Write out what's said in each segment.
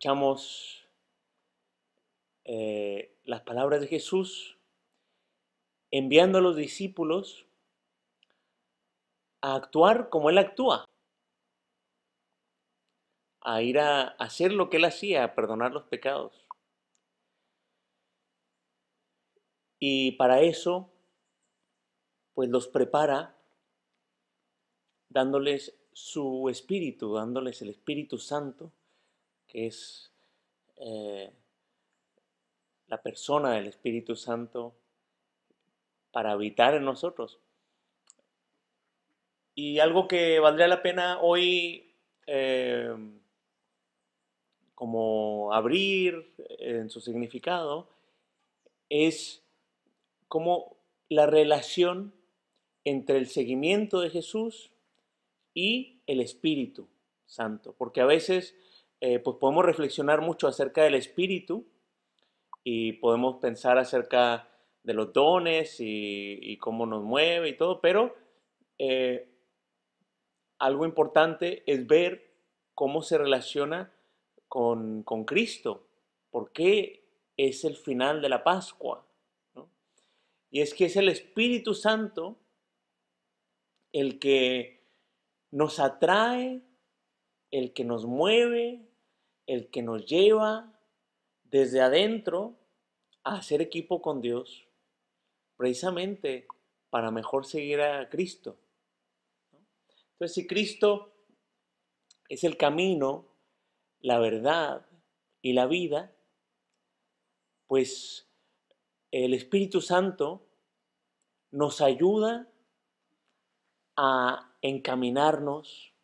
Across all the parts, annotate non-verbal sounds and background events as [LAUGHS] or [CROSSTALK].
escuchamos eh, las palabras de Jesús enviando a los discípulos a actuar como Él actúa, a ir a hacer lo que Él hacía, a perdonar los pecados. Y para eso, pues los prepara dándoles su espíritu, dándoles el Espíritu Santo, que es eh, la persona del Espíritu Santo para habitar en nosotros. Y algo que valdría la pena hoy eh, como abrir en su significado es como la relación entre el seguimiento de Jesús y el Espíritu Santo. Porque a veces eh, pues podemos reflexionar mucho acerca del espíritu y podemos pensar acerca de los dones y, cómo nos mueve y todo, pero eh, algo importante es ver cómo se relaciona con, Cristo, porque es el final de la Pascua. Y es que es el Espíritu Santo el que nos atrae, el que nos mueve, el que nos lleva desde adentro a hacer equipo con Dios, precisamente para mejor seguir a Cristo. Entonces, si Cristo es el camino, la verdad y la vida, pues el Espíritu Santo nos ayuda a encaminarnos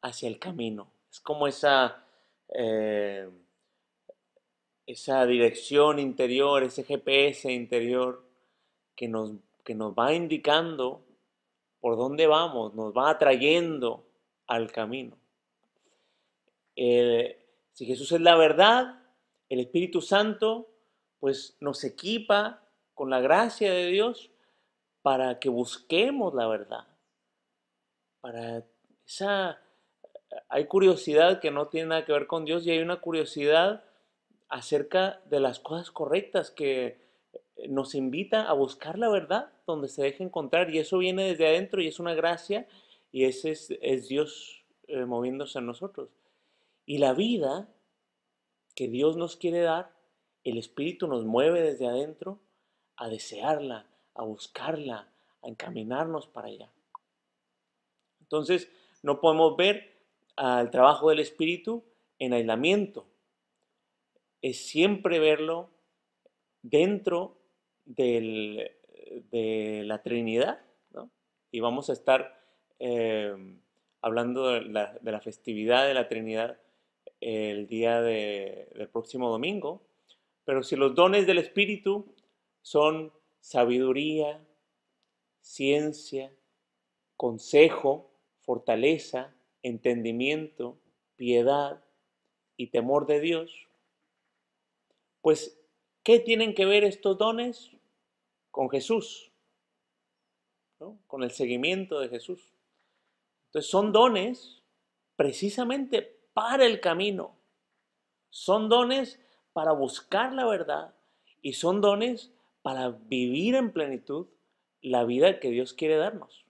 hacia el camino. Es como esa, eh, esa dirección interior, ese GPS interior que nos, nos va indicando por dónde vamos, nos va atrayendo al camino. si Jesús es la verdad, el Espíritu Santo pues nos equipa con la gracia de Dios para que busquemos la verdad, para esa hay curiosidad que no tiene nada que ver con Dios y hay una curiosidad acerca de las cosas correctas que eh, nos invita a buscar la verdad donde se deje encontrar y eso viene desde adentro y es una gracia y ese es, Dios eh, moviéndose en nosotros. Y la vida que Dios nos quiere dar, el Espíritu nos mueve desde adentro a desearla, a buscarla, a encaminarnos para allá. Entonces, no podemos ver al trabajo del espíritu en aislamiento. Es siempre verlo dentro de la Trinidad. Y vamos a estar eh, hablando de la, festividad de la Trinidad el día del próximo domingo. Pero si los dones del Espíritu son sabiduría, ciencia, consejo, fortaleza, entendimiento, piedad y temor de Dios. Pues, ¿qué tienen que ver estos dones con Jesús? Con el seguimiento de Jesús. Entonces, son dones precisamente para el camino. Son dones para buscar la verdad y son dones para vivir en plenitud la vida que Dios quiere darnos.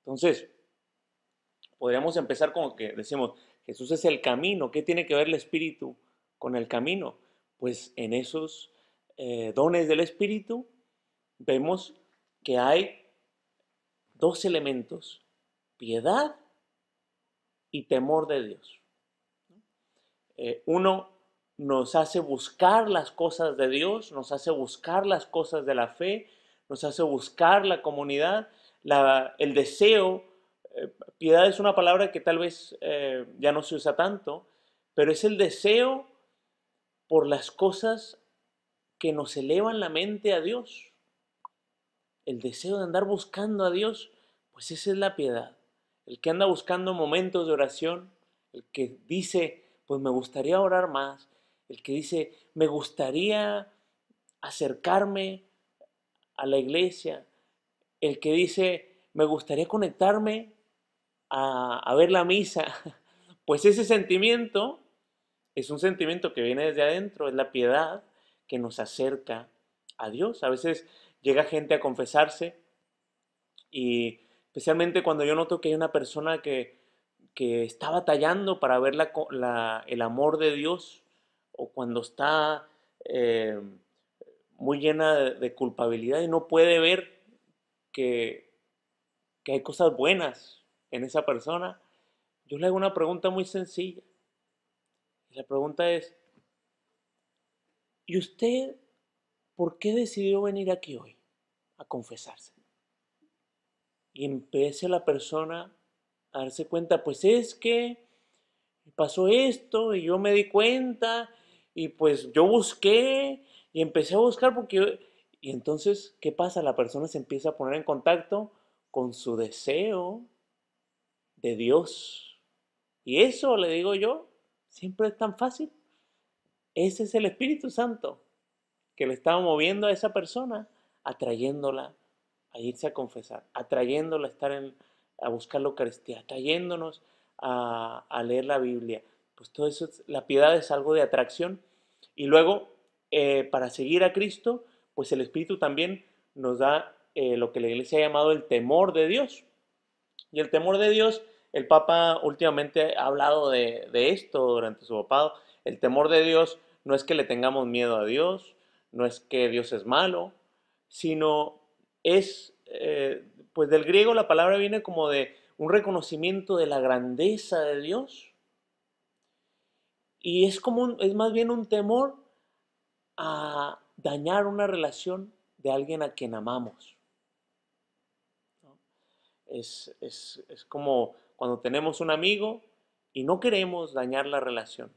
Entonces, podríamos empezar como que decimos, Jesús es el camino, ¿qué tiene que ver el Espíritu con el camino? Pues en esos eh, dones del Espíritu vemos que hay dos elementos, piedad y temor de Dios. Eh, uno nos hace buscar las cosas de Dios, nos hace buscar las cosas de la fe, nos hace buscar la comunidad, el deseo eh, piedad es una palabra que tal vez eh, ya no se usa tanto, pero es el deseo por las cosas que nos elevan la mente a Dios. El deseo de andar buscando a Dios, pues esa es la piedad. El que anda buscando momentos de oración, el que dice, pues me gustaría orar más, el que dice, me gustaría acercarme a la iglesia, el que dice, me gustaría conectarme a, ver la misa, [LAUGHS] pues ese sentimiento es un sentimiento que viene desde adentro, es la piedad que nos acerca a Dios. A veces llega gente a confesarse y especialmente cuando yo noto que hay una persona que, está batallando para ver el amor de Dios o cuando está eh, muy llena de, culpabilidad y no puede ver que, que hay cosas buenas en esa persona, yo le hago una pregunta muy sencilla. La pregunta es, ¿y usted por qué decidió venir aquí hoy a confesarse? Y empiece la persona a darse cuenta, pues es que pasó esto y yo me di cuenta y pues yo busqué y empecé a buscar porque... Y entonces, ¿qué pasa? La persona se empieza a poner en contacto con su deseo de Dios. Y eso, le digo yo, siempre es tan fácil. Ese es el Espíritu Santo que le estaba moviendo a esa persona, atrayéndola a irse a confesar, atrayéndola a estar en, a buscar la Eucaristía, atrayéndonos a, leer la Biblia. Pues todo eso, la piedad es algo de atracción. Y luego, eh, para seguir a Cristo, pues el Espíritu también nos da eh, lo que la iglesia ha llamado el temor de Dios. Y el temor de Dios, el Papa últimamente ha hablado de, esto durante su papado. El temor de Dios no es que le tengamos miedo a Dios, no es que Dios es malo, sino es, eh, pues del griego la palabra viene como de un reconocimiento de la grandeza de Dios. Y es como, es más bien un temor a dañar una relación de alguien a quien amamos. Es, como cuando tenemos un amigo y no queremos dañar la relación.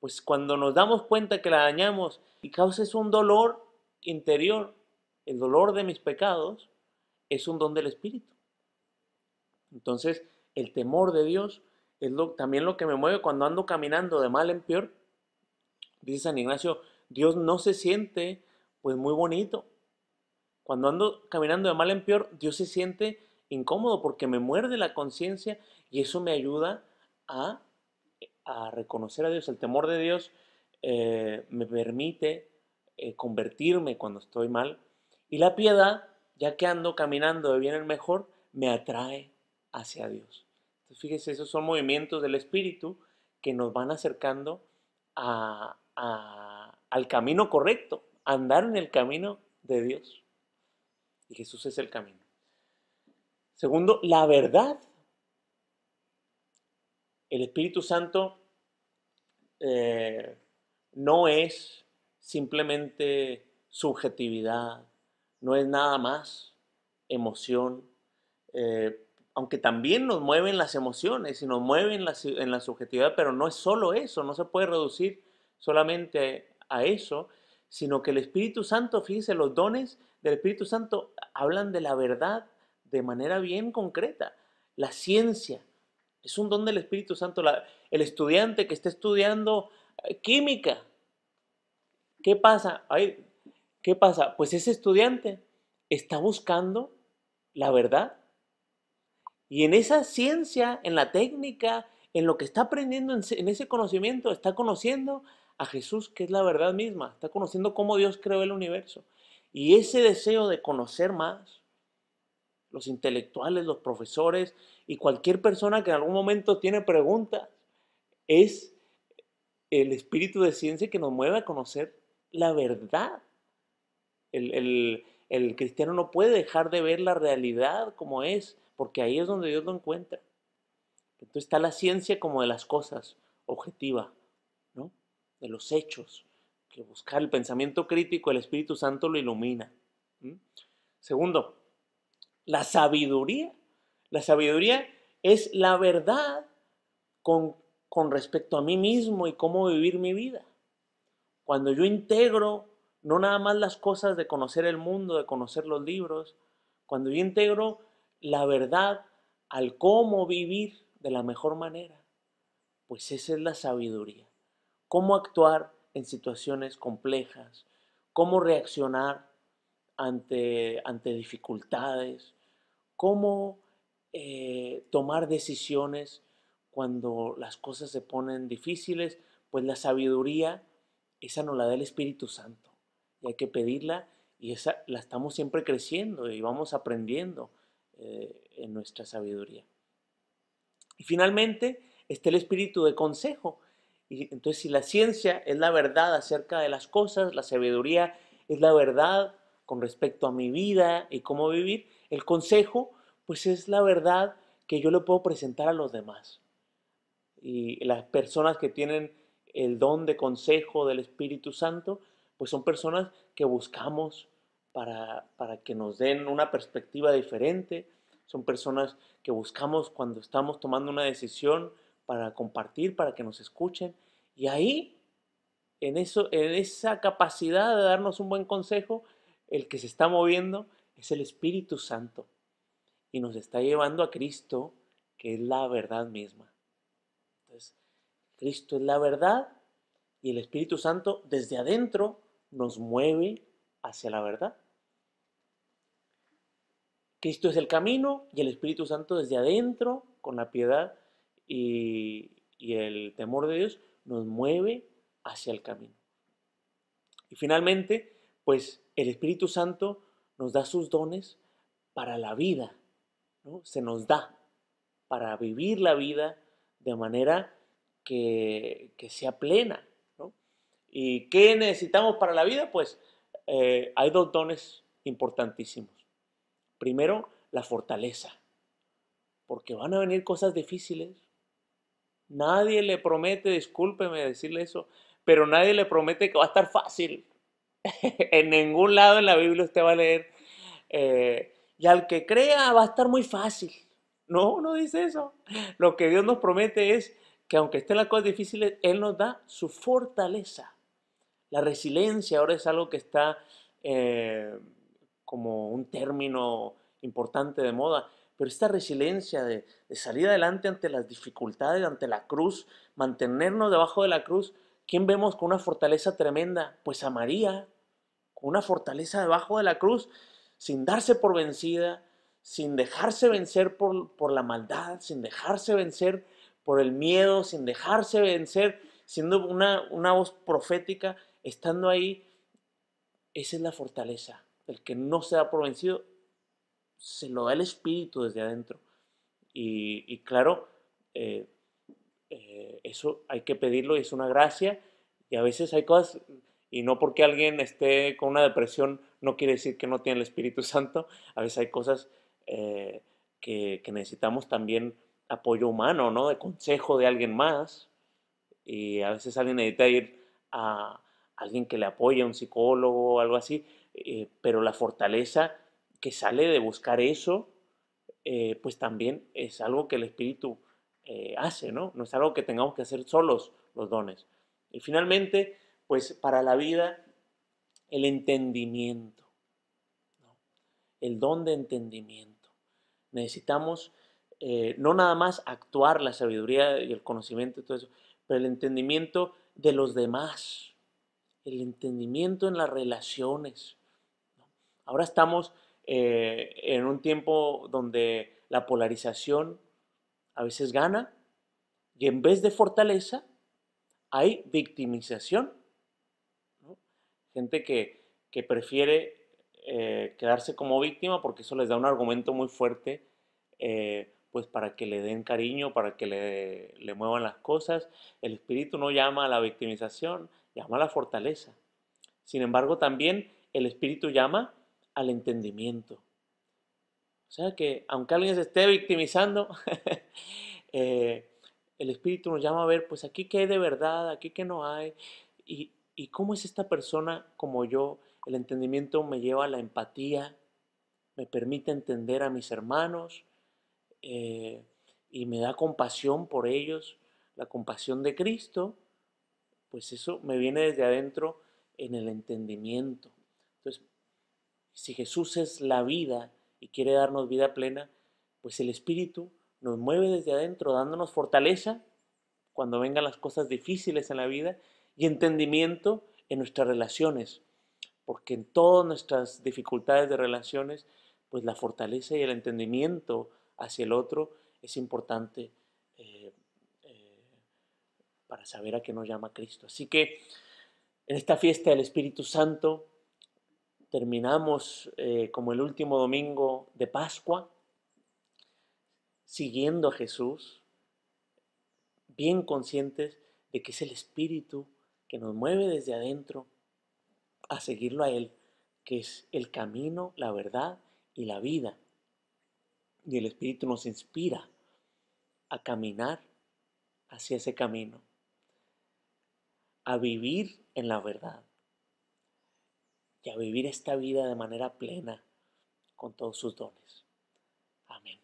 Pues cuando nos damos cuenta que la dañamos y causas un dolor interior, el dolor de mis pecados, es un don del Espíritu. Entonces, el temor de Dios es lo, también lo que me mueve cuando ando caminando de mal en peor. Dice San Ignacio, Dios no se siente pues muy bonito. Cuando ando caminando de mal en peor, Dios se siente incómodo porque me muerde la conciencia y eso me ayuda a, reconocer a Dios. El temor de Dios eh, me permite eh, convertirme cuando estoy mal y la piedad, ya que ando caminando de bien en mejor, me atrae hacia Dios. Entonces, fíjese, esos son movimientos del Espíritu que nos van acercando al camino correcto, andar en el camino de Dios. Y Jesús es el camino. Segundo, la verdad. El Espíritu Santo eh, no es simplemente subjetividad, no es nada más emoción, eh, aunque también nos mueven las emociones y nos mueven en la subjetividad, pero no es solo eso, no se puede reducir solamente a eso, sino que el Espíritu Santo, fíjese, los dones del Espíritu Santo hablan de la verdad, de manera bien concreta. La ciencia es un don del Espíritu Santo. el estudiante que está estudiando eh, química, ¿qué pasa? Ay, ¿Qué pasa? Pues ese estudiante está buscando la verdad. Y en esa ciencia, en la técnica, en lo que está aprendiendo, en ese conocimiento, está conociendo a Jesús, que es la verdad misma. Está conociendo cómo Dios creó el universo. Y ese deseo de conocer más, los intelectuales, los profesores y cualquier persona que en algún momento tiene preguntas. Es el espíritu de ciencia que nos mueve a conocer la verdad. El, cristiano no puede dejar de ver la realidad como es, porque ahí es donde Dios lo encuentra. Entonces está la ciencia como de las cosas, objetiva, ¿no? de los hechos, que buscar el pensamiento crítico, el Espíritu Santo lo ilumina. Segundo, la sabiduría. La sabiduría es la verdad con, respecto a mí mismo y cómo vivir mi vida. Cuando yo integro no nada más las cosas de conocer el mundo, de conocer los libros, cuando yo integro la verdad al cómo vivir de la mejor manera, pues esa es la sabiduría. Cómo actuar en situaciones complejas, cómo reaccionar ante, ante dificultades, cómo eh, tomar decisiones cuando las cosas se ponen difíciles, pues la sabiduría, esa nos la da el Espíritu Santo. Y hay que pedirla y esa la estamos siempre creciendo y vamos aprendiendo eh, en nuestra sabiduría. Y finalmente está el espíritu de consejo. Y entonces si la ciencia es la verdad acerca de las cosas, la sabiduría es la verdad con respecto a mi vida y cómo vivir, el consejo, pues es la verdad que yo le puedo presentar a los demás. Y las personas que tienen el don de consejo del Espíritu Santo, pues son personas que buscamos para, que nos den una perspectiva diferente. Son personas que buscamos cuando estamos tomando una decisión para compartir, para que nos escuchen. Y ahí, en, eso, en esa capacidad de darnos un buen consejo, el que se está moviendo es el Espíritu Santo y nos está llevando a Cristo, que es la verdad misma. Entonces, Cristo es la verdad y el Espíritu Santo desde adentro nos mueve hacia la verdad. Cristo es el camino y el Espíritu Santo desde adentro, con la piedad y, y el temor de Dios, nos mueve hacia el camino. Y finalmente, pues el Espíritu Santo nos da sus dones para la vida, se nos da para vivir la vida de manera que, sea plena. ¿Y qué necesitamos para la vida? Pues eh, hay dos dones importantísimos. Primero, la fortaleza, porque van a venir cosas difíciles. Nadie le promete, discúlpeme decirle eso, pero nadie le promete que va a estar fácil. [LAUGHS] en ningún lado en la Biblia usted va a leer, eh, y al que crea va a estar muy fácil. No, no dice eso. Lo que Dios nos promete es que aunque estén las cosas difíciles, Él nos da su fortaleza. La resiliencia ahora es algo que está eh, como un término importante de moda, pero esta resiliencia de salir adelante ante las dificultades, ante la cruz, mantenernos debajo de la cruz, quién vemos con una fortaleza tremenda? Pues a María, con una fortaleza debajo de la cruz, sin darse por vencida, sin dejarse vencer por, por la maldad, sin dejarse vencer por el miedo, sin dejarse vencer, siendo una, una voz profética, estando ahí. Esa es la fortaleza. El que no se da por vencido, se lo da el espíritu desde adentro. Y, claro, eh, eh, eso hay que pedirlo y es una gracia. Y a veces hay cosas, y no porque alguien esté con una depresión, no quiere decir que no tiene el Espíritu [LAUGHS] Santo. A veces hay cosas eh, que, necesitamos también apoyo humano, ¿no? De consejo de alguien más. Y a veces alguien necesita ir a alguien que le apoye, un psicólogo o algo así. Eh, pero la fortaleza que sale de buscar eso, pues también es algo que el Espíritu eh, hace, ¿no? No es algo que tengamos que hacer solos los dones. Y finalmente, pues para la vida, el entendimiento, el don de entendimiento. Necesitamos eh, no nada más actuar la sabiduría y el conocimiento y todo eso, pero el entendimiento de los demás, el entendimiento en las relaciones. Ahora estamos eh, en un tiempo donde la polarización a veces gana, y en vez de fortaleza hay victimización. Gente que, prefiere eh, quedarse como víctima porque eso les da un argumento muy fuerte eh, pues para que le den cariño, para que le, le, muevan las cosas. El espíritu no llama a la victimización, llama a la fortaleza. Sin embargo, también el espíritu llama al entendimiento. O sea que aunque alguien se esté victimizando, [LAUGHS] eh, el Espíritu nos llama a ver, pues aquí qué hay de verdad, aquí qué no hay, y, cómo es esta persona como yo. El entendimiento me lleva a la empatía, me permite entender a mis hermanos eh, y me da compasión por ellos, la compasión de Cristo, pues eso me viene desde adentro en el entendimiento. Entonces, si Jesús es la vida, y quiere darnos vida plena, pues el Espíritu nos mueve desde adentro, dándonos fortaleza cuando vengan las cosas difíciles en la vida y entendimiento en nuestras relaciones, porque en todas nuestras dificultades de relaciones, pues la fortaleza y el entendimiento hacia el otro es importante eh, eh, para saber a qué nos llama Cristo. Así que en esta fiesta del Espíritu Santo, terminamos eh, como el último domingo de Pascua, siguiendo a Jesús, bien conscientes de que es el Espíritu que nos mueve desde adentro a seguirlo a Él, que es el camino, la verdad y la vida. Y el Espíritu nos inspira a caminar hacia ese camino, a vivir en la verdad, y a vivir esta vida de manera plena con todos sus dones. Amén.